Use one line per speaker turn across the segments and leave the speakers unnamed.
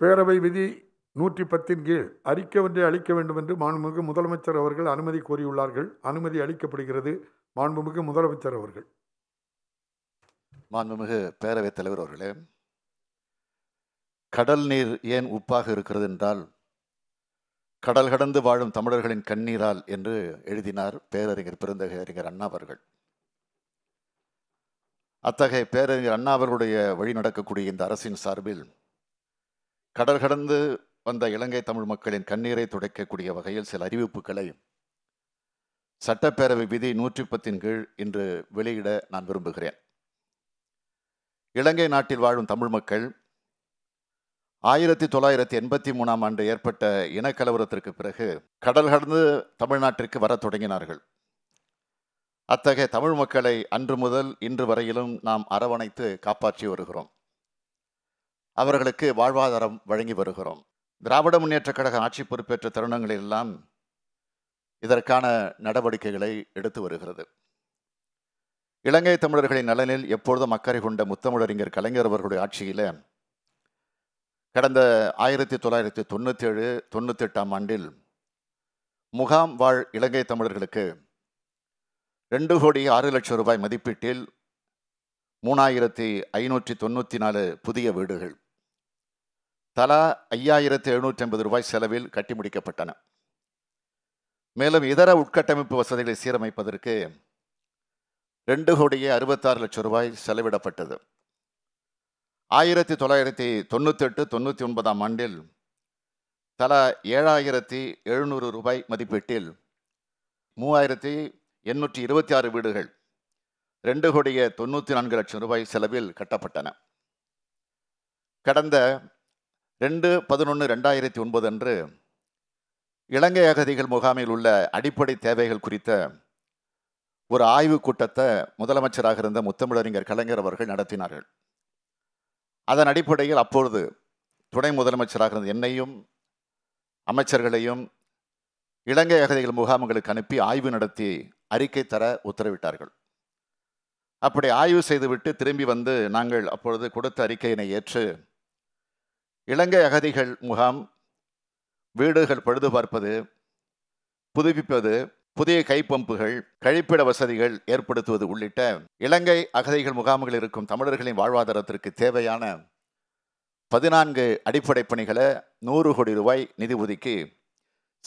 பேரவை விதி நூற்றி பத்தின் கீழ் அறிக்கை ஒன்றை அளிக்க வேண்டும் என்று மாண்புமிகு முதலமைச்சர் அவர்கள் அனுமதி கோரியுள்ளார்கள் அனுமதி அளிக்கப்படுகிறது மாண்புமிகு முதலமைச்சர் அவர்கள்
மாண்புமிகு பேரவைத் தலைவர் அவர்களே கடல் நீர் ஏன் உப்பாக இருக்கிறது என்றால் கடல் கடந்து வாழும் தமிழர்களின் கண்ணீரால் என்று எழுதினார் பேரறிஞர் பெருந்தகறிஞர் அண்ணா அவர்கள் அத்தகைய பேரறிஞர் அண்ணா அவர்களுடைய வழி நடக்கக்கூடிய இந்த அரசின் சார்பில் கடல் கடந்து வந்த இலங்கை தமிழ் மக்களின் கண்ணீரை துடைக்கக்கூடிய வகையில் சில அறிவிப்புகளை சட்டப்பேரவை விதி நூற்றி பத்தின் கீழ் இன்று வெளியிட நான் விரும்புகிறேன் இலங்கை நாட்டில் வாழும் தமிழ் மக்கள் ஆயிரத்தி தொள்ளாயிரத்தி எண்பத்தி மூணாம் ஆண்டு ஏற்பட்ட இனக்கலவரத்திற்கு பிறகு கடல் கடந்து தமிழ்நாட்டிற்கு வரத் தொடங்கினார்கள் அத்தகைய தமிழ் மக்களை அன்று முதல் இன்று வரையிலும் நாம் அரவணைத்து காப்பாற்றி வருகிறோம் அவர்களுக்கு வாழ்வாதாரம் வழங்கி வருகிறோம் திராவிட முன்னேற்றக் கழக ஆட்சி பொறுப்பேற்ற தருணங்களெல்லாம் இதற்கான நடவடிக்கைகளை எடுத்து வருகிறது இலங்கை தமிழர்களின் நலனில் எப்பொழுதும் அக்கறை கொண்ட முத்தமிழறிஞர் கலைஞர் அவர்களுடைய ஆட்சியில் கடந்த ஆயிரத்தி தொள்ளாயிரத்தி தொண்ணூற்றேழு தொண்ணூத்தெட்டாம் ஆண்டில் முகாம் வாழ் இலங்கை தமிழர்களுக்கு ரெண்டு கோடி ஆறு லட்சம் ரூபாய் மதிப்பீட்டில் மூணாயிரத்தி ஐநூற்றி தொண்ணூற்றி நாலு புதிய வீடுகள் தலா ஐயாயிரத்து எழுநூற்றி ஐம்பது ரூபாய் செலவில் கட்டி முடிக்கப்பட்டன மேலும் இதர உட்கட்டமைப்பு வசதிகளை சீரமைப்பதற்கு ரெண்டு கோடியே அறுபத்தாறு லட்சம் ரூபாய் செலவிடப்பட்டது ஆயிரத்தி தொள்ளாயிரத்தி தொண்ணூத்தெட்டு தொண்ணூற்றி ஒன்பதாம் ஆண்டில் தலா ஏழாயிரத்தி எழுநூறு ரூபாய் மதிப்பீட்டில் மூவாயிரத்தி எண்ணூற்றி இருபத்தி ஆறு வீடுகள் ரெண்டு கோடியே தொண்ணூற்றி நான்கு லட்சம் ரூபாய் செலவில் கட்டப்பட்டன கடந்த ரெண்டு பதினொன்று ரெண்டாயிரத்தி ஒன்பது அன்று இலங்கை அகதிகள் முகாமில் உள்ள அடிப்படை தேவைகள் குறித்த ஒரு ஆய்வுக் கூட்டத்தை முதலமைச்சராக இருந்த முத்தமிழறிஞர் கலைஞர் அவர்கள் நடத்தினார்கள் அதன் அடிப்படையில் அப்பொழுது துணை முதலமைச்சராக இருந்த என்னையும் அமைச்சர்களையும் இலங்கை அகதிகள் முகாம்களுக்கு அனுப்பி ஆய்வு நடத்தி அறிக்கை தர உத்தரவிட்டார்கள் அப்படி ஆய்வு செய்துவிட்டு திரும்பி வந்து நாங்கள் அப்பொழுது கொடுத்த அறிக்கையினை ஏற்று இலங்கை அகதிகள் முகாம் வீடுகள் பழுது பார்ப்பது புதுப்பிப்பது புதிய கைப்பம்புகள் கழிப்பிட வசதிகள் ஏற்படுத்துவது உள்ளிட்ட இலங்கை அகதிகள் முகாம்கள் இருக்கும் தமிழர்களின் வாழ்வாதாரத்திற்கு தேவையான பதினான்கு அடிப்படை பணிகளை நூறு கோடி ரூபாய் நிதி ஒதுக்கி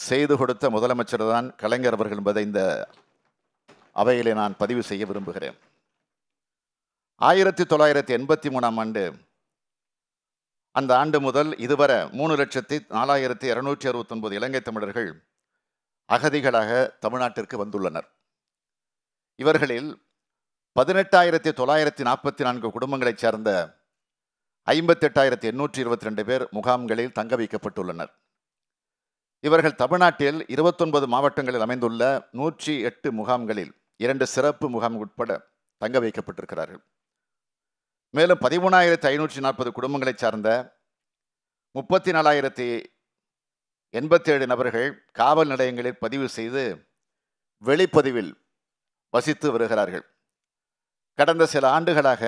செய்து கொடுத்த முதலமைச்சர் தான் கலைஞர் அவர்கள் என்பதை இந்த அவையிலே நான் பதிவு செய்ய விரும்புகிறேன் ஆயிரத்தி தொள்ளாயிரத்தி எண்பத்தி மூணாம் ஆண்டு அந்த ஆண்டு முதல் இதுவரை மூணு லட்சத்தி நாலாயிரத்தி இரநூற்றி அறுபத்தொன்பது இலங்கை தமிழர்கள் அகதிகளாக தமிழ்நாட்டிற்கு வந்துள்ளனர் இவர்களில் பதினெட்டாயிரத்தி தொள்ளாயிரத்தி நாற்பத்தி நான்கு குடும்பங்களைச் சேர்ந்த ஐம்பத்தெட்டாயிரத்தி எண்ணூற்றி இருபத்தி ரெண்டு பேர் முகாம்களில் தங்க வைக்கப்பட்டுள்ளனர் இவர்கள் தமிழ்நாட்டில் இருபத்தொன்பது மாவட்டங்களில் அமைந்துள்ள நூற்றி எட்டு முகாம்களில் இரண்டு சிறப்பு முகாம் உட்பட தங்க வைக்கப்பட்டிருக்கிறார்கள் மேலும் பதிமூணாயிரத்தி ஐநூற்றி நாற்பது குடும்பங்களை சார்ந்த முப்பத்தி நாலாயிரத்தி எண்பத்தேழு நபர்கள் காவல் நிலையங்களில் பதிவு செய்து வெளிப்பதிவில் வசித்து வருகிறார்கள் கடந்த சில ஆண்டுகளாக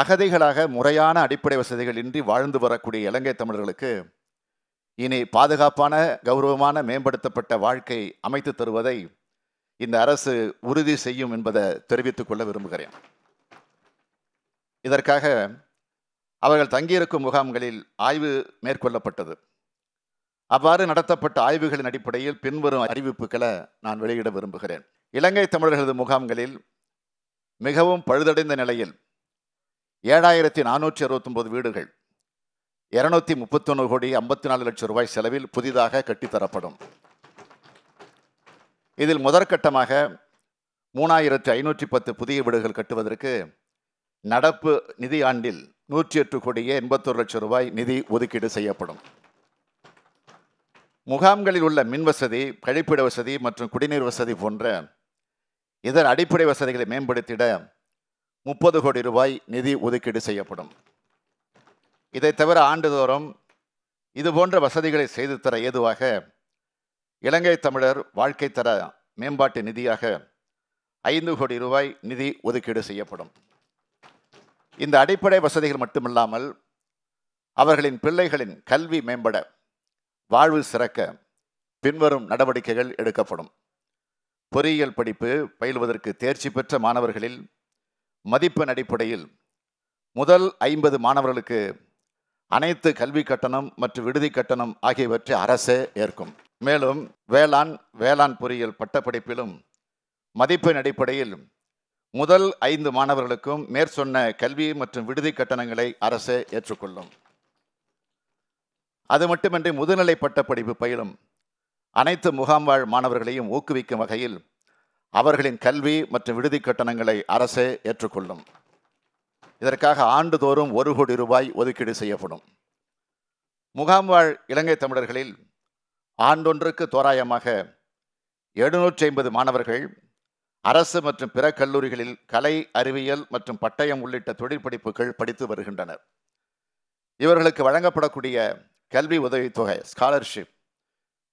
அகதிகளாக முறையான அடிப்படை வசதிகள் இன்றி வாழ்ந்து வரக்கூடிய இலங்கை தமிழர்களுக்கு இனி பாதுகாப்பான கௌரவமான மேம்படுத்தப்பட்ட வாழ்க்கை அமைத்து தருவதை இந்த அரசு உறுதி செய்யும் என்பதை தெரிவித்துக் கொள்ள விரும்புகிறேன் இதற்காக அவர்கள் தங்கியிருக்கும் முகாம்களில் ஆய்வு மேற்கொள்ளப்பட்டது அவ்வாறு நடத்தப்பட்ட ஆய்வுகளின் அடிப்படையில் பின்வரும் அறிவிப்புகளை நான் வெளியிட விரும்புகிறேன் இலங்கை தமிழர்களது முகாம்களில் மிகவும் பழுதடைந்த நிலையில் ஏழாயிரத்தி நானூற்றி அறுபத்தொம்போது வீடுகள் இரநூத்தி முப்பத்தொன்று கோடி ஐம்பத்தி நாலு லட்சம் ரூபாய் செலவில் புதிதாக கட்டித்தரப்படும் இதில் முதற்கட்டமாக மூணாயிரத்து ஐநூற்றி பத்து புதிய வீடுகள் கட்டுவதற்கு நடப்பு நிதி ஆண்டில் நூற்றி எட்டு கோடியே எண்பத்தொரு லட்சம் ரூபாய் நிதி ஒதுக்கீடு செய்யப்படும் முகாம்களில் உள்ள மின் வசதி கழிப்பிட வசதி மற்றும் குடிநீர் வசதி போன்ற இதர அடிப்படை வசதிகளை மேம்படுத்திட முப்பது கோடி ரூபாய் நிதி ஒதுக்கீடு செய்யப்படும் இதை தவிர ஆண்டுதோறும் இதுபோன்ற வசதிகளை செய்து தர ஏதுவாக இலங்கை தமிழர் வாழ்க்கை தர மேம்பாட்டு நிதியாக ஐந்து கோடி ரூபாய் நிதி ஒதுக்கீடு செய்யப்படும் இந்த அடிப்படை வசதிகள் மட்டுமில்லாமல் அவர்களின் பிள்ளைகளின் கல்வி மேம்பட வாழ்வு சிறக்க பின்வரும் நடவடிக்கைகள் எடுக்கப்படும் பொறியியல் படிப்பு பயில்வதற்கு தேர்ச்சி பெற்ற மாணவர்களில் மதிப்பெண் அடிப்படையில் முதல் ஐம்பது மாணவர்களுக்கு அனைத்து கல்வி கட்டணம் மற்றும் விடுதி கட்டணம் ஆகியவற்றை அரசே ஏற்கும் மேலும் வேளாண் வேளாண் பொறியியல் பட்டப்படிப்பிலும் மதிப்பெண் அடிப்படையில் முதல் ஐந்து மாணவர்களுக்கும் மேற்சொன்ன கல்வி மற்றும் விடுதி கட்டணங்களை அரசே ஏற்றுக்கொள்ளும் அது மட்டுமின்றி முதுநிலை பட்டப்படிப்பு பயிலும் அனைத்து முகாம்வாழ் மாணவர்களையும் ஊக்குவிக்கும் வகையில் அவர்களின் கல்வி மற்றும் விடுதி கட்டணங்களை அரசே ஏற்றுக்கொள்ளும் இதற்காக ஆண்டுதோறும் ஒரு கோடி ரூபாய் ஒதுக்கீடு செய்யப்படும் முகாம்வாழ் இலங்கை தமிழர்களில் ஆண்டொன்றுக்கு தோராயமாக எழுநூற்றி ஐம்பது மாணவர்கள் அரசு மற்றும் பிற கல்லூரிகளில் கலை அறிவியல் மற்றும் பட்டயம் உள்ளிட்ட தொழில் படிப்புகள் படித்து வருகின்றனர் இவர்களுக்கு வழங்கப்படக்கூடிய கல்வி உதவித்தொகை ஸ்காலர்ஷிப்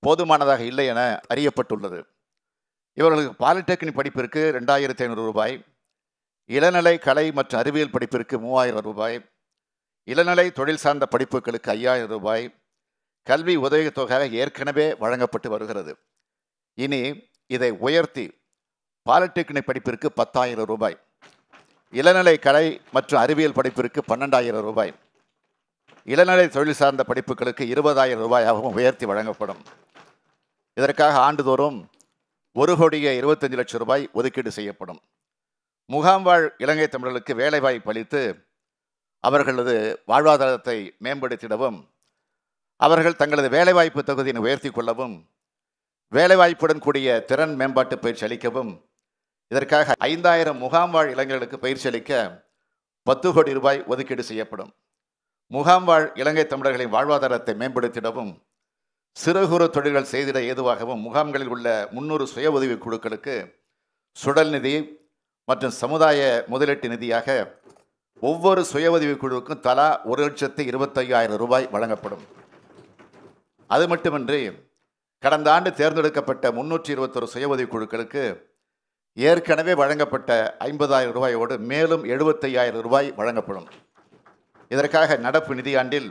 போதுமானதாக இல்லை என அறியப்பட்டுள்ளது இவர்களுக்கு பாலிடெக்னிக் படிப்பிற்கு ரெண்டாயிரத்தி ஐநூறு ரூபாய் இளநிலை கலை மற்றும் அறிவியல் படிப்பிற்கு மூவாயிரம் ரூபாய் இளநிலை தொழில் சார்ந்த படிப்புகளுக்கு ஐயாயிரம் ரூபாய் கல்வி உதவித்தொகை ஏற்கனவே வழங்கப்பட்டு வருகிறது இனி இதை உயர்த்தி பாலிடெக்னிக் படிப்பிற்கு பத்தாயிரம் ரூபாய் இளநிலை கலை மற்றும் அறிவியல் படிப்பிற்கு பன்னெண்டாயிரம் ரூபாய் இளநிலை தொழில் சார்ந்த படிப்புகளுக்கு இருபதாயிரம் ரூபாயாகவும் உயர்த்தி வழங்கப்படும் இதற்காக ஆண்டுதோறும் ஒரு கோடியே இருபத்தஞ்சு லட்சம் ரூபாய் ஒதுக்கீடு செய்யப்படும் முகாம்வாழ் இலங்கை தமிழர்களுக்கு வேலைவாய்ப்பு அளித்து அவர்களது வாழ்வாதாரத்தை மேம்படுத்திடவும் அவர்கள் தங்களது வேலைவாய்ப்பு தொகுதியினை உயர்த்தி கொள்ளவும் வேலைவாய்ப்புடன் கூடிய திறன் மேம்பாட்டு பயிற்சி அளிக்கவும் இதற்காக ஐந்தாயிரம் முகாம் வாழ் இளைஞர்களுக்கு பயிற்சி அளிக்க பத்து கோடி ரூபாய் ஒதுக்கீடு செய்யப்படும் முகாம் வாழ் இலங்கை தமிழர்களின் வாழ்வாதாரத்தை மேம்படுத்திடவும் சிறு குறு தொழில்கள் செய்திட ஏதுவாகவும் முகாம்களில் உள்ள முன்னூறு சுய உதவி குழுக்களுக்கு சுடல் நிதி மற்றும் சமுதாய முதலீட்டு நிதியாக ஒவ்வொரு சுய உதவி குழுவுக்கும் தலா ஒரு லட்சத்து இருபத்தையாயிரம் ரூபாய் வழங்கப்படும் அது மட்டுமின்றி கடந்த ஆண்டு தேர்ந்தெடுக்கப்பட்ட முன்னூற்றி இருபத்தொரு சுய உதவி குழுக்களுக்கு ஏற்கனவே வழங்கப்பட்ட ஐம்பதாயிரம் ரூபாயோடு மேலும் எழுபத்தையாயிரம் ரூபாய் வழங்கப்படும் இதற்காக நடப்பு நிதியாண்டில்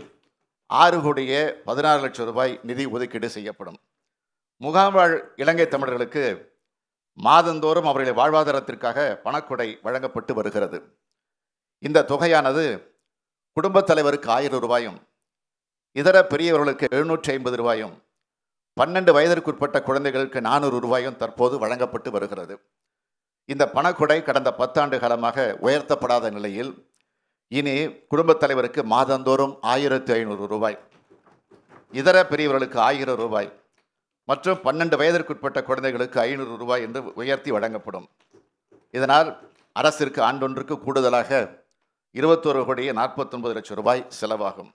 ஆறு கோடியே பதினாறு லட்சம் ரூபாய் நிதி ஒதுக்கீடு செய்யப்படும் முகாம்வாழ் இலங்கை தமிழர்களுக்கு மாதந்தோறும் அவர்களின் வாழ்வாதாரத்திற்காக பணக்கொடை வழங்கப்பட்டு வருகிறது இந்த தொகையானது குடும்பத் தலைவருக்கு ஆயிரம் ரூபாயும் இதர பெரியவர்களுக்கு எழுநூற்றி ஐம்பது ரூபாயும் பன்னெண்டு வயதிற்குட்பட்ட குழந்தைகளுக்கு நானூறு ரூபாயும் தற்போது வழங்கப்பட்டு வருகிறது இந்த பணக்கொடை கடந்த பத்தாண்டு காலமாக உயர்த்தப்படாத நிலையில் இனி குடும்பத் தலைவருக்கு மாதந்தோறும் ஆயிரத்தி ஐநூறு ரூபாய் இதர பெரியவர்களுக்கு ஆயிரம் ரூபாய் மற்றும் பன்னெண்டு வயதிற்குட்பட்ட குழந்தைகளுக்கு ஐநூறு ரூபாய் என்று உயர்த்தி வழங்கப்படும் இதனால் அரசிற்கு ஆண்டொன்றுக்கு கூடுதலாக இருபத்தோரு கோடியே நாற்பத்தொன்பது லட்சம் ரூபாய் செலவாகும்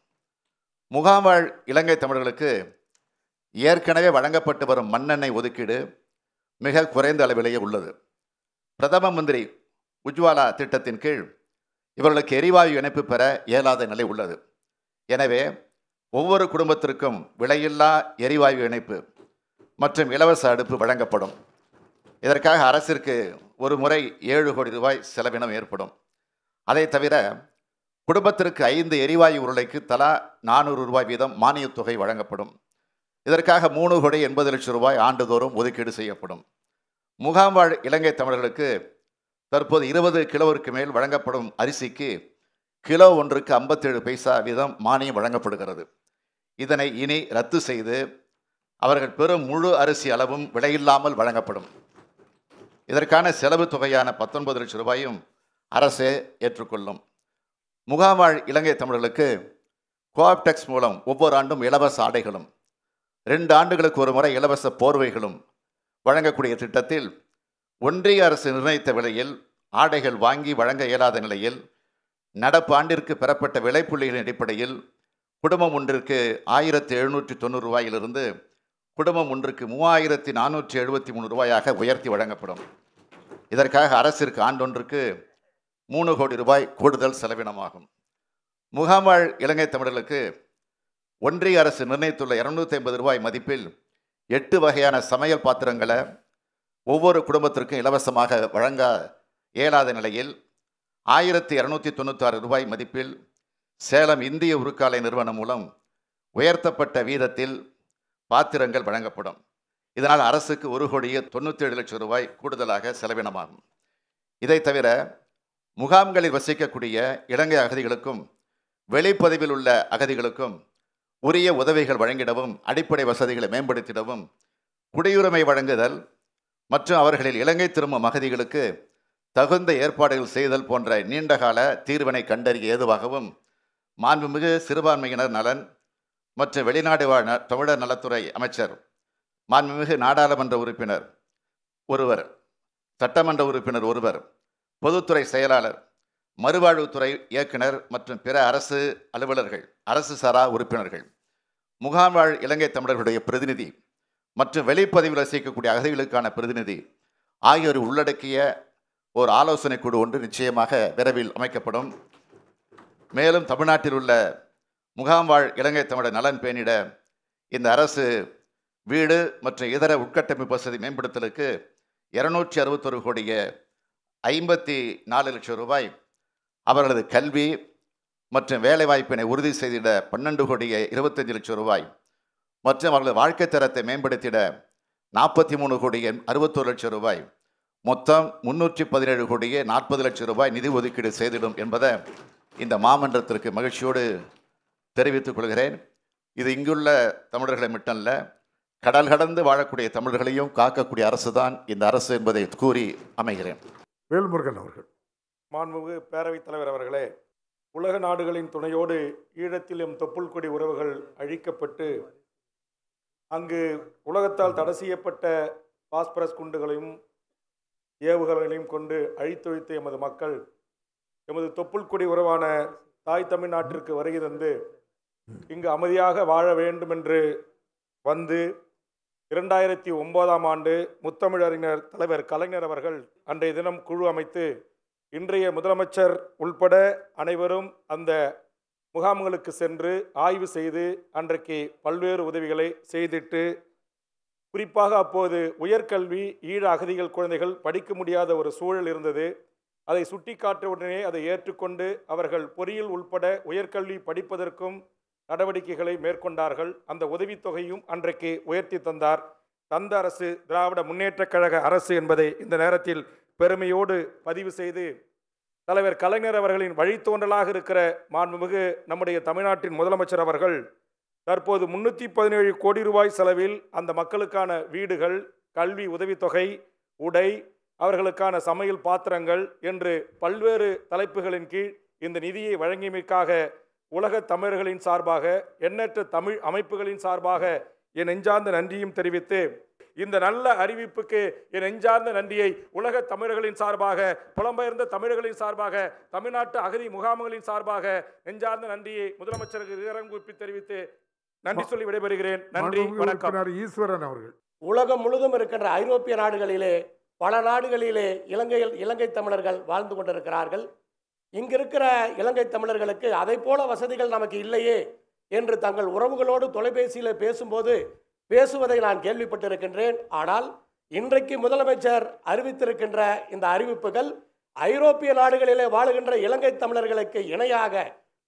முகாம்வாழ் இலங்கை தமிழர்களுக்கு ஏற்கனவே வழங்கப்பட்டு வரும் மண்ணெண்ணெய் ஒதுக்கீடு மிக குறைந்த அளவிலேயே உள்ளது பிரதம மந்திரி உஜ்வாலா திட்டத்தின் கீழ் இவர்களுக்கு எரிவாயு இணைப்பு பெற இயலாத நிலை உள்ளது எனவே ஒவ்வொரு குடும்பத்திற்கும் விலையில்லா எரிவாயு இணைப்பு மற்றும் இலவச அடுப்பு வழங்கப்படும் இதற்காக அரசிற்கு ஒரு முறை ஏழு கோடி ரூபாய் செலவினம் ஏற்படும் அதை தவிர குடும்பத்திற்கு ஐந்து எரிவாயு உருளைக்கு தலா நானூறு ரூபாய் வீதம் மானியத் தொகை வழங்கப்படும் இதற்காக மூணு கோடி எண்பது லட்சம் ரூபாய் ஆண்டுதோறும் ஒதுக்கீடு செய்யப்படும் முகாம் வாழ் இலங்கை தமிழர்களுக்கு தற்போது இருபது கிலோவிற்கு மேல் வழங்கப்படும் அரிசிக்கு கிலோ ஒன்றுக்கு ஐம்பத்தேழு பைசா வீதம் மானியம் வழங்கப்படுகிறது இதனை இனி ரத்து செய்து அவர்கள் பெரும் முழு அரிசி அளவும் விலையில்லாமல் வழங்கப்படும் இதற்கான செலவு தொகையான பத்தொன்பது லட்சம் ரூபாயும் அரசே ஏற்றுக்கொள்ளும் முகாம் வாழ் இலங்கை தமிழர்களுக்கு கோஆப்டெக்ஸ் மூலம் ஒவ்வொரு ஆண்டும் இலவச ஆடைகளும் ரெண்டு ஆண்டுகளுக்கு ஒரு முறை இலவச போர்வைகளும் வழங்கக்கூடிய திட்டத்தில் ஒன்றிய அரசு நிர்ணயித்த விலையில் ஆடைகள் வாங்கி வழங்க இயலாத நிலையில் நடப்பு ஆண்டிற்கு பெறப்பட்ட விலைப்புள்ளிகளின் அடிப்படையில் குடும்பம் ஒன்றிற்கு ஆயிரத்தி எழுநூற்றி தொண்ணூறு ரூபாயிலிருந்து குடும்பம் ஒன்றுக்கு மூவாயிரத்தி நானூற்றி எழுபத்தி மூணு ரூபாயாக உயர்த்தி வழங்கப்படும் இதற்காக அரசிற்கு ஆண்டொன்றுக்கு மூணு கோடி ரூபாய் கூடுதல் செலவினமாகும் வாழ் இலங்கை தமிழர்களுக்கு ஒன்றிய அரசு நிர்ணயித்துள்ள இரநூத்தி ஐம்பது ரூபாய் மதிப்பில் எட்டு வகையான சமையல் பாத்திரங்களை ஒவ்வொரு குடும்பத்திற்கும் இலவசமாக வழங்க இயலாத நிலையில் ஆயிரத்தி இரநூத்தி தொண்ணூற்றாறு ரூபாய் மதிப்பில் சேலம் இந்திய உருக்காலை நிறுவனம் மூலம் உயர்த்தப்பட்ட வீதத்தில் பாத்திரங்கள் வழங்கப்படும் இதனால் அரசுக்கு ஒரு கோடியே ஏழு லட்சம் ரூபாய் கூடுதலாக செலவினமாகும் இதை தவிர முகாம்களில் வசிக்கக்கூடிய இலங்கை அகதிகளுக்கும் வெளிப்பதிவில் உள்ள அகதிகளுக்கும் உரிய உதவிகள் வழங்கிடவும் அடிப்படை வசதிகளை மேம்படுத்திடவும் குடியுரிமை வழங்குதல் மற்றும் அவர்களில் இலங்கை திரும்பும் அகதிகளுக்கு தகுந்த ஏற்பாடுகள் செய்தல் போன்ற நீண்டகால தீர்வினை கண்டறிய ஏதுவாகவும் மாண்புமிகு சிறுபான்மையினர் நலன் மற்றும் வெளிநாடு வாழ் தமிழர் நலத்துறை அமைச்சர் மாண்புமிகு நாடாளுமன்ற உறுப்பினர் ஒருவர் சட்டமன்ற உறுப்பினர் ஒருவர் பொதுத்துறை செயலாளர் மறுவாழ்வுத்துறை இயக்குனர் மற்றும் பிற அரசு அலுவலர்கள் அரசு சாரா உறுப்பினர்கள் முகாம் வாழ் இலங்கை தமிழர்களுடைய பிரதிநிதி மற்றும் வெளிப்பதிவில் வசிக்கக்கூடிய அகதிகளுக்கான பிரதிநிதி ஆகியோர் உள்ளடக்கிய ஒரு ஆலோசனை குழு ஒன்று நிச்சயமாக விரைவில் அமைக்கப்படும் மேலும் தமிழ்நாட்டில் உள்ள முகாம்வாழ் இலங்கை தமிழர் நலன் பேணிட இந்த அரசு வீடு மற்றும் இதர உட்கட்டமைப்பு வசதி மேம்படுத்தலுக்கு இருநூற்றி அறுபத்தொரு கோடிய ஐம்பத்தி நாலு லட்சம் ரூபாய் அவர்களது கல்வி மற்றும் வேலைவாய்ப்பினை உறுதி செய்திட பன்னெண்டு கோடியே இருபத்தஞ்சு லட்சம் ரூபாய் மற்றும் அவர்கள் வாழ்க்கை தரத்தை மேம்படுத்திட நாற்பத்தி மூணு கோடியே அறுபத்தோரு லட்சம் ரூபாய் மொத்தம் முன்னூற்றி பதினேழு கோடியே நாற்பது லட்சம் ரூபாய் நிதி ஒதுக்கீடு செய்திடும் என்பதை இந்த மாமன்றத்திற்கு மகிழ்ச்சியோடு தெரிவித்துக் கொள்கிறேன் இது இங்குள்ள தமிழர்களை மட்டும் இல்லை கடல் கடந்து வாழக்கூடிய தமிழர்களையும் காக்கக்கூடிய அரசு தான் இந்த அரசு என்பதை கூறி அமைகிறேன்
வேல்முருகன் அவர்கள் மாண்புமிகு
பேரவைத் தலைவர் அவர்களே உலக நாடுகளின் துணையோடு ஈழத்தில் எம் தொப்புள் கொடி உறவுகள் அழிக்கப்பட்டு அங்கு உலகத்தால் தடை செய்யப்பட்ட பாஸ்பரஸ் குண்டுகளையும் ஏவுகணைகளையும் கொண்டு அழித்தொழித்த எமது மக்கள் எமது தொப்புள் கொடி உறவான தாய் தமிழ்நாட்டிற்கு வருகை தந்து இங்கு அமைதியாக வாழ வேண்டும் என்று வந்து இரண்டாயிரத்தி ஒன்பதாம் ஆண்டு முத்தமிழறிஞர் தலைவர் கலைஞர் அவர்கள் அன்றைய தினம் குழு அமைத்து இன்றைய முதலமைச்சர் உள்பட அனைவரும் அந்த முகாம்களுக்கு சென்று ஆய்வு செய்து அன்றைக்கு பல்வேறு உதவிகளை செய்திட்டு குறிப்பாக அப்போது உயர்கல்வி ஈழ அகதிகள் குழந்தைகள் படிக்க முடியாத ஒரு சூழல் இருந்தது அதை சுட்டிக்காட்ட உடனே அதை ஏற்றுக்கொண்டு அவர்கள் பொறியியல் உள்பட உயர்கல்வி படிப்பதற்கும் நடவடிக்கைகளை மேற்கொண்டார்கள் அந்த உதவித்தொகையும் அன்றைக்கு உயர்த்தி தந்தார் தந்த அரசு திராவிட முன்னேற்றக் கழக அரசு என்பதை இந்த நேரத்தில் பெருமையோடு பதிவு செய்து தலைவர் கலைஞர் அவர்களின் வழித்தோன்றலாக இருக்கிற மாண்புமிகு நம்முடைய தமிழ்நாட்டின் முதலமைச்சர் அவர்கள் தற்போது முன்னூற்றி பதினேழு கோடி ரூபாய் செலவில் அந்த மக்களுக்கான வீடுகள் கல்வி உதவித்தொகை உடை அவர்களுக்கான சமையல் பாத்திரங்கள் என்று பல்வேறு தலைப்புகளின் கீழ் இந்த நிதியை வழங்கியமைக்காக உலக தமிழர்களின் சார்பாக எண்ணற்ற தமிழ் அமைப்புகளின் சார்பாக என் நெஞ்சார்ந்த நன்றியும் தெரிவித்து இந்த நல்ல அறிவிப்புக்கு என் நெஞ்சார்ந்த நன்றியை உலக தமிழர்களின் சார்பாக புலம்பெயர்ந்த தமிழர்களின் சார்பாக தமிழ்நாட்டு அகதி முகாம்களின் சார்பாக நெஞ்சார்ந்த நன்றியை முதலமைச்சருக்கு விவரம் குறிப்பி தெரிவித்து நன்றி சொல்லி விடைபெறுகிறேன்
நன்றி வணக்கம்
ஈஸ்வரன் அவர்கள்
உலகம் முழுதும் இருக்கின்ற
ஐரோப்பிய நாடுகளிலே பல நாடுகளிலே இலங்கையில் இலங்கை தமிழர்கள் வாழ்ந்து கொண்டிருக்கிறார்கள் இங்கிருக்கிற இலங்கை தமிழர்களுக்கு அதை போல வசதிகள் நமக்கு இல்லையே என்று தங்கள் உறவுகளோடு தொலைபேசியில் பேசும்போது பேசுவதை நான் கேள்விப்பட்டிருக்கின்றேன் ஆனால் இன்றைக்கு முதலமைச்சர் அறிவித்திருக்கின்ற இந்த அறிவிப்புகள் ஐரோப்பிய நாடுகளிலே வாழுகின்ற இலங்கை தமிழர்களுக்கு இணையாக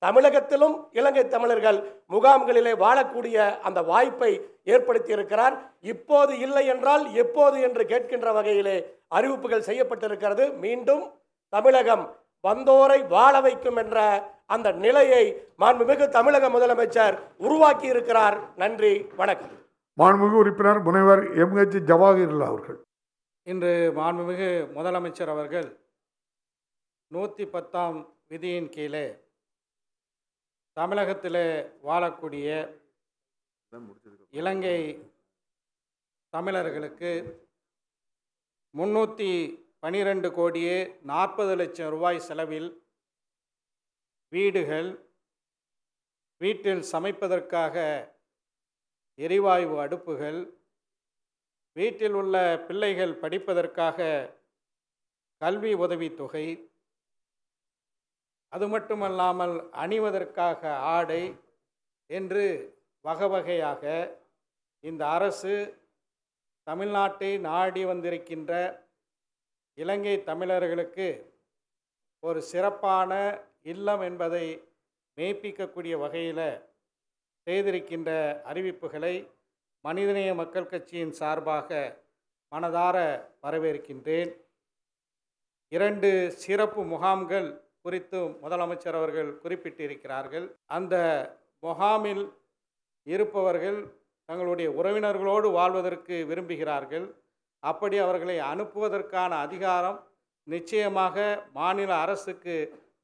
தமிழகத்திலும் இலங்கை தமிழர்கள் முகாம்களிலே வாழக்கூடிய அந்த வாய்ப்பை ஏற்படுத்தி இருக்கிறார் இப்போது இல்லை என்றால் எப்போது என்று கேட்கின்ற வகையிலே அறிவிப்புகள் செய்யப்பட்டிருக்கிறது மீண்டும் தமிழகம் வந்தோரை வாழ வைக்கும் என்ற அந்த நிலையை மாண்புமிகு தமிழக முதலமைச்சர் உருவாக்கி இருக்கிறார் நன்றி வணக்கம்
மாண்புமிகு உறுப்பினர் முனைவர் எம்ஹெச் ஜவாஹிர்லா அவர்கள்
இன்று மாண்புமிகு முதலமைச்சர் அவர்கள் நூற்றி பத்தாம் விதியின் கீழே தமிழகத்தில் வாழக்கூடிய இலங்கை தமிழர்களுக்கு முன்னூற்றி பனிரெண்டு கோடியே நாற்பது லட்சம் ரூபாய் செலவில் வீடுகள் வீட்டில் சமைப்பதற்காக எரிவாயு அடுப்புகள் வீட்டில் உள்ள பிள்ளைகள் படிப்பதற்காக கல்வி உதவித்தொகை அது மட்டுமல்லாமல் அணிவதற்காக ஆடை என்று வகை வகையாக இந்த அரசு தமிழ்நாட்டை நாடி வந்திருக்கின்ற இலங்கை தமிழர்களுக்கு ஒரு சிறப்பான இல்லம் என்பதை மெய்ப்பிக்கக்கூடிய வகையில் செய்திருக்கின்ற அறிவிப்புகளை மனிதநேய மக்கள் கட்சியின் சார்பாக மனதார வரவேற்கின்றேன் இரண்டு சிறப்பு முகாம்கள் குறித்து முதலமைச்சர் அவர்கள் குறிப்பிட்டிருக்கிறார்கள் அந்த முகாமில் இருப்பவர்கள் தங்களுடைய உறவினர்களோடு வாழ்வதற்கு விரும்புகிறார்கள் அப்படி அவர்களை அனுப்புவதற்கான அதிகாரம் நிச்சயமாக மாநில அரசுக்கு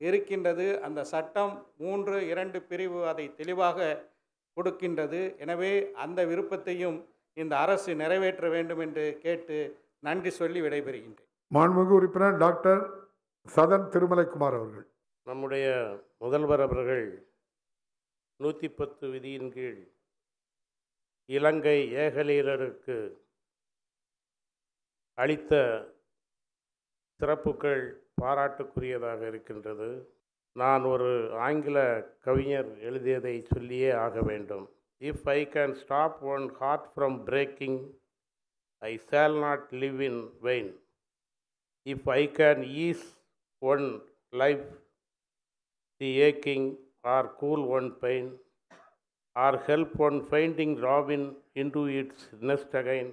இருக்கின்றது அந்த சட்டம் மூன்று இரண்டு பிரிவு அதை தெளிவாக கொடுக்கின்றது எனவே அந்த விருப்பத்தையும் இந்த அரசு நிறைவேற்ற வேண்டும் என்று கேட்டு
நன்றி சொல்லி விடைபெறுகின்றேன்
மாண்புமிகு உறுப்பினர் டாக்டர் சதன் திருமலைக்குமார் அவர்கள்
நம்முடைய முதல்வர் அவர்கள் நூற்றி பத்து விதியின் கீழ் இலங்கை ஏகலீரருக்கு அளித்த சிறப்புகள் பாராட்டுக்குரியதாக இருக்கின்றது நான் ஒரு ஆங்கில கவிஞர் எழுதியதை சொல்லியே ஆக வேண்டும் if I can stop one heart from breaking I shall not live in vain if I can ease one life the ஏக்கிங் or cool one pain or help one fainting robin to its nest again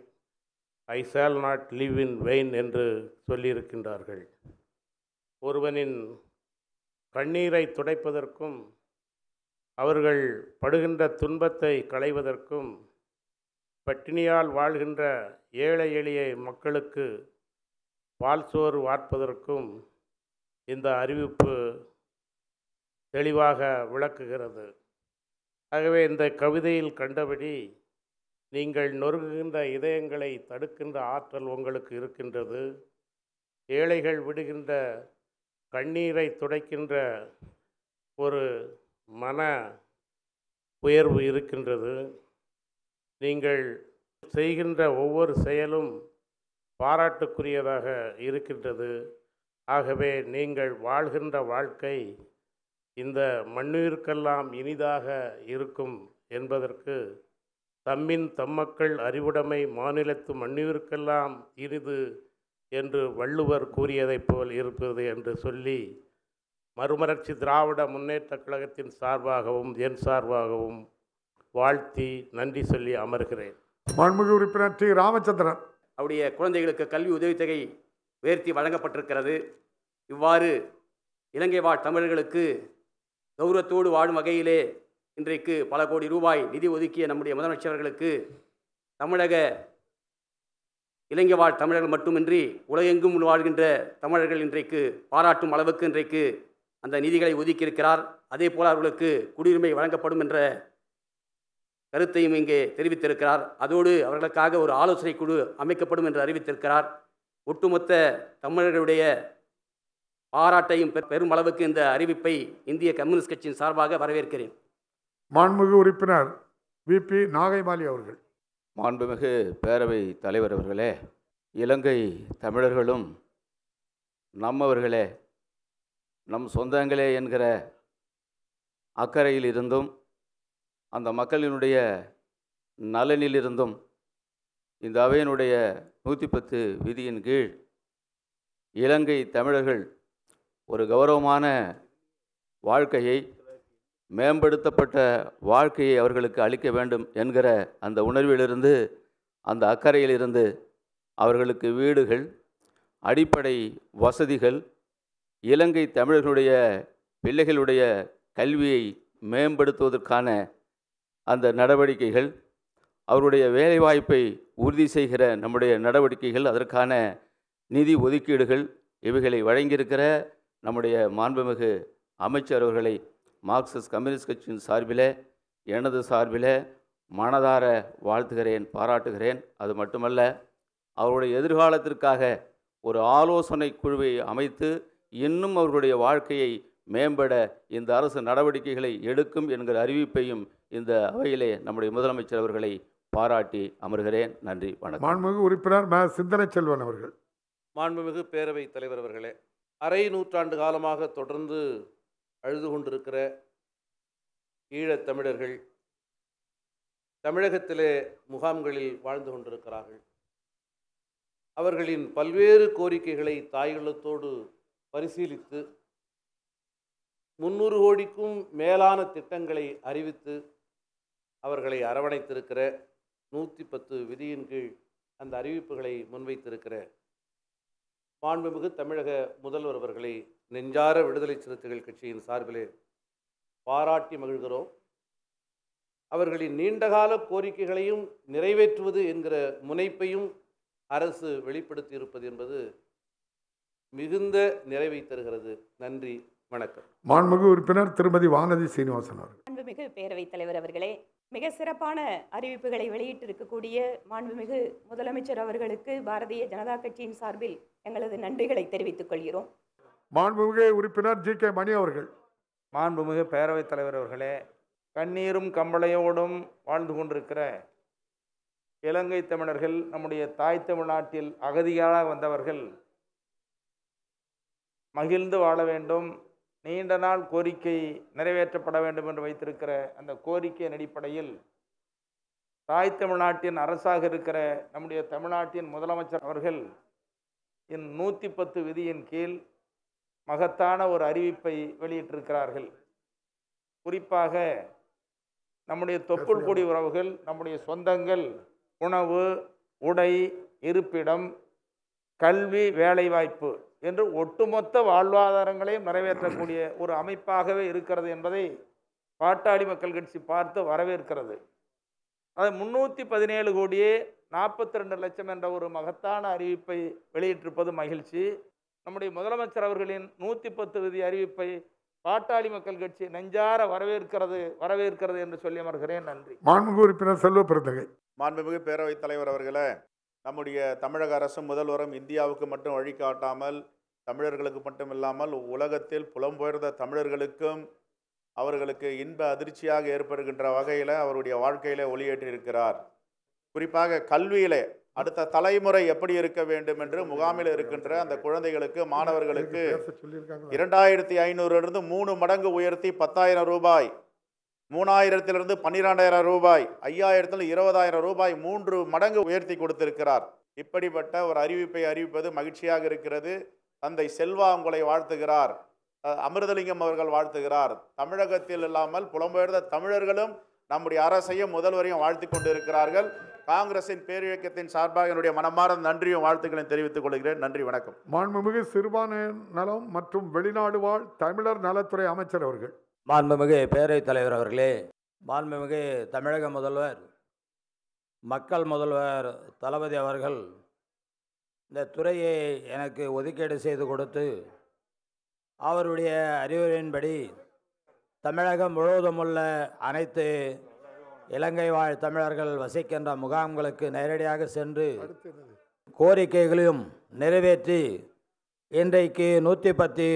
I shall not live in vain என்று சொல்லியிருக்கின்றார்கள் ஒருவனின் கண்ணீரை துடைப்பதற்கும் அவர்கள் படுகின்ற துன்பத்தை களைவதற்கும் பட்டினியால் வாழ்கின்ற ஏழை எளிய மக்களுக்கு பால் சோறு வார்ப்பதற்கும் இந்த அறிவிப்பு தெளிவாக விளக்குகிறது ஆகவே இந்த கவிதையில் கண்டபடி நீங்கள் நொறுகுகின்ற இதயங்களை தடுக்கின்ற ஆற்றல் உங்களுக்கு இருக்கின்றது ஏழைகள் விடுகின்ற கண்ணீரை துடைக்கின்ற ஒரு மன உயர்வு இருக்கின்றது நீங்கள் செய்கின்ற ஒவ்வொரு செயலும் பாராட்டுக்குரியதாக இருக்கின்றது ஆகவே நீங்கள் வாழ்கின்ற வாழ்க்கை இந்த மண்ணுயிர்க்கெல்லாம் இனிதாக இருக்கும் என்பதற்கு தம்மின் தம்மக்கள் அறிவுடைமை மாநிலத்து மண்ணுயிர்க்கெல்லாம் இனிது என்று வள்ளுவர் கூறியதைப் போல் இருப்பது என்று சொல்லி மறுமலர்ச்சி திராவிட முன்னேற்றக் கழகத்தின் சார்பாகவும் என் சார்பாகவும் வாழ்த்தி நன்றி சொல்லி அமர்கிறேன்
மாண்புமிகு உறுப்பினர் டி ராமச்சந்திரன்
அவருடைய குழந்தைகளுக்கு கல்வி உதவித்தொகை உயர்த்தி வழங்கப்பட்டிருக்கிறது இவ்வாறு
இலங்கை வாழ் தமிழர்களுக்கு கௌரவத்தோடு வாழும் வகையிலே இன்றைக்கு பல கோடி ரூபாய் நிதி ஒதுக்கிய நம்முடைய முதலமைச்சர்களுக்கு தமிழக இலங்கை வாழ் தமிழர்கள் மட்டுமின்றி உலகெங்கும் வாழ்கின்ற தமிழர்கள் இன்றைக்கு பாராட்டும் அளவுக்கு இன்றைக்கு அந்த நிதிகளை ஒதுக்கியிருக்கிறார் அதே போல் அவர்களுக்கு குடியுரிமை வழங்கப்படும் என்ற கருத்தையும் இங்கே தெரிவித்திருக்கிறார் அதோடு அவர்களுக்காக ஒரு ஆலோசனை குழு அமைக்கப்படும் என்று அறிவித்திருக்கிறார் ஒட்டுமொத்த தமிழர்களுடைய பாராட்டையும் பெரும் அளவுக்கு இந்த அறிவிப்பை இந்திய கம்யூனிஸ்ட் கட்சியின் சார்பாக வரவேற்கிறேன்
மாண்புமிகு உறுப்பினர் வி பி நாகைமாலி அவர்கள் மாண்புமிகு பேரவை தலைவர் அவர்களே இலங்கை தமிழர்களும் நம்மவர்களே நம் சொந்தங்களே என்கிற அக்கறையில் இருந்தும் அந்த மக்களினுடைய நலனிலிருந்தும் இந்த அவையினுடைய நூற்றி பத்து விதியின் கீழ் இலங்கை தமிழர்கள் ஒரு கௌரவமான வாழ்க்கையை மேம்படுத்தப்பட்ட வாழ்க்கையை அவர்களுக்கு அளிக்க வேண்டும் என்கிற அந்த உணர்விலிருந்து அந்த அக்கறையிலிருந்து அவர்களுக்கு வீடுகள் அடிப்படை வசதிகள் இலங்கை தமிழர்களுடைய பிள்ளைகளுடைய கல்வியை மேம்படுத்துவதற்கான அந்த நடவடிக்கைகள் அவருடைய வேலைவாய்ப்பை உறுதி செய்கிற நம்முடைய நடவடிக்கைகள் அதற்கான நிதி ஒதுக்கீடுகள் இவைகளை வழங்கியிருக்கிற நம்முடைய மாண்புமிகு அமைச்சர் அவர்களை மார்க்சிஸ்ட் கம்யூனிஸ்ட் கட்சியின் சார்பில் எனது சார்பில் மனதார வாழ்த்துகிறேன் பாராட்டுகிறேன் அது மட்டுமல்ல அவருடைய எதிர்காலத்திற்காக ஒரு ஆலோசனை குழுவை அமைத்து இன்னும் அவர்களுடைய வாழ்க்கையை மேம்பட இந்த அரசு நடவடிக்கைகளை எடுக்கும் என்கிற அறிவிப்பையும் இந்த அவையிலே நம்முடைய முதலமைச்சர் அவர்களை பாராட்டி அமர்கிறேன் நன்றி வணக்கம்
மாண்புமிகு உறுப்பினர் ம சிந்தனை செல்வன் அவர்கள்
மாண்புமிகு பேரவைத் தலைவர் அவர்களே அரை நூற்றாண்டு காலமாக
தொடர்ந்து அழுது கொண்டிருக்கிற ஈழத் தமிழர்கள் தமிழகத்திலே முகாம்களில் வாழ்ந்து கொண்டிருக்கிறார்கள் அவர்களின் பல்வேறு கோரிக்கைகளை தாயுள்ளத்தோடு பரிசீலித்து முன்னூறு கோடிக்கும் மேலான திட்டங்களை அறிவித்து அவர்களை அரவணைத்திருக்கிற நூற்றி பத்து விதியின் கீழ் அந்த அறிவிப்புகளை முன்வைத்திருக்கிற மாண்புமிகு தமிழக முதல்வர் அவர்களை நெஞ்சார விடுதலை சிறுத்தைகள் கட்சியின் சார்பிலே பாராட்டி மகிழ்கிறோம் அவர்களின் நீண்டகால கோரிக்கைகளையும் நிறைவேற்றுவது என்கிற முனைப்பையும் அரசு வெளிப்படுத்தி இருப்பது என்பது மிகுந்த நிறைவை தருகிறது நன்றி வணக்கம்
மாண்புமிகு உறுப்பினர் திருமதி வானதி சீனிவாசன் அவர்கள்
மாண்புமிகு பேரவைத் தலைவர் அவர்களே மிக சிறப்பான அறிவிப்புகளை வெளியிட்டிருக்கக்கூடிய மாண்புமிகு முதலமைச்சர் அவர்களுக்கு பாரதிய ஜனதா கட்சியின் சார்பில் எங்களது நன்றிகளை தெரிவித்துக் கொள்கிறோம்
மாண்புமிகு உறுப்பினர் ஜி கே மணி அவர்கள்
மாண்புமிகு பேரவைத் தலைவர் அவர்களே கண்ணீரும் கம்பளையோடும் வாழ்ந்து கொண்டிருக்கிற இலங்கை தமிழர்கள் நம்முடைய தாய் தமிழ்நாட்டில் அகதிகளாக வந்தவர்கள் மகிழ்ந்து வாழ வேண்டும் நீண்ட நாள் கோரிக்கை நிறைவேற்றப்பட வேண்டும் என்று வைத்திருக்கிற அந்த கோரிக்கையின் அடிப்படையில் தாய் தமிழ்நாட்டின் அரசாக இருக்கிற நம்முடைய தமிழ்நாட்டின் முதலமைச்சர் அவர்கள் இந் நூற்றி பத்து விதியின் கீழ் மகத்தான ஒரு அறிவிப்பை வெளியிட்டிருக்கிறார்கள் குறிப்பாக நம்முடைய தொப்புள் குடி உறவுகள் நம்முடைய சொந்தங்கள் உணவு உடை இருப்பிடம் கல்வி வேலைவாய்ப்பு என்று ஒட்டுமொத்த வாழ்வாதாரங்களையும் நிறைவேற்றக்கூடிய ஒரு அமைப்பாகவே இருக்கிறது என்பதை பாட்டாளி மக்கள் கட்சி பார்த்து வரவேற்கிறது அது முன்னூற்றி பதினேழு கோடியே நாற்பத்தி ரெண்டு லட்சம் என்ற ஒரு மகத்தான அறிவிப்பை வெளியிட்டிருப்பது மகிழ்ச்சி நம்முடைய முதலமைச்சர் அவர்களின் நூற்றி பத்து விதி அறிவிப்பை பாட்டாளி மக்கள் கட்சி நெஞ்சார வரவேற்கிறது வரவேற்கிறது என்று சொல்லி அமர்கிறேன் நன்றி
மாண்புமிகு உறுப்பினர் செல்வ பிறந்தகை
மாண்புமிகு பேரவைத் தலைவர் அவர்களே நம்முடைய தமிழக அரசும் முதல்வரும் இந்தியாவுக்கு மட்டும் வழிகாட்டாமல் தமிழர்களுக்கு மட்டும் உலகத்தில் புலம்பெயர்ந்த தமிழர்களுக்கும் அவர்களுக்கு இன்ப அதிர்ச்சியாக ஏற்படுகின்ற வகையில் அவருடைய வாழ்க்கையில் ஒளியேற்றியிருக்கிறார் குறிப்பாக கல்வியிலே அடுத்த தலைமுறை எப்படி இருக்க வேண்டும் என்று முகாமில் இருக்கின்ற அந்த குழந்தைகளுக்கு மாணவர்களுக்கு இரண்டாயிரத்தி ஐநூறுலேருந்து மூணு மடங்கு உயர்த்தி பத்தாயிரம் ரூபாய் மூணாயிரத்திலிருந்து பன்னிரெண்டாயிரம் ரூபாய் ஐயாயிரத்தில் இருபதாயிரம் ரூபாய் மூன்று மடங்கு உயர்த்தி கொடுத்திருக்கிறார் இப்படிப்பட்ட ஒரு அறிவிப்பை அறிவிப்பது மகிழ்ச்சியாக இருக்கிறது தந்தை செல்வா உங்களை வாழ்த்துகிறார் அமிர்தலிங்கம் அவர்கள் வாழ்த்துகிறார் தமிழகத்தில் இல்லாமல் புலம்பெயர்ந்த தமிழர்களும் நம்முடைய அரசையும் முதல்வரையும் வாழ்த்தி கொண்டு இருக்கிறார்கள் காங்கிரசின் பேரிழக்கத்தின் சார்பாக என்னுடைய மனமார்ந்த நன்றியும் வாழ்த்துக்களையும் தெரிவித்துக் கொள்கிறேன் நன்றி வணக்கம்
மாண்புமிகு சிறுபான்மையின் நலம் மற்றும் வெளிநாடு வாழ் தமிழர் நலத்துறை அமைச்சர் அவர்கள்
மாண்புமிகு பேரவைத் தலைவர் அவர்களே மாண்புமிகு தமிழக முதல்வர் மக்கள் முதல்வர் தளபதி அவர்கள் இந்த துறையை எனக்கு ஒதுக்கீடு செய்து கொடுத்து அவருடைய அறிவுரையின்படி தமிழகம் முழுவதும் உள்ள அனைத்து இலங்கை வாழ் தமிழர்கள் வசிக்கின்ற முகாம்களுக்கு நேரடியாக சென்று கோரிக்கைகளையும் நிறைவேற்றி இன்றைக்கு நூற்றி பத்து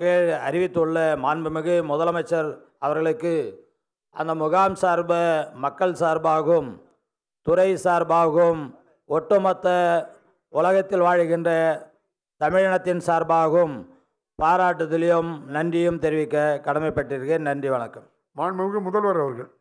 கீழ் அறிவித்துள்ள மாண்புமிகு முதலமைச்சர் அவர்களுக்கு அந்த முகாம் சார்ப மக்கள் சார்பாகவும் துறை சார்பாகவும் ஒட்டுமொத்த உலகத்தில் வாழ்கின்ற தமிழினத்தின் சார்பாகவும் பாராட்டுதலையும் நன்றியும் தெரிவிக்க கடமைப்பட்டிருக்கேன் நன்றி வணக்கம் மாண்புமிகு முதல்வர் அவர்கள்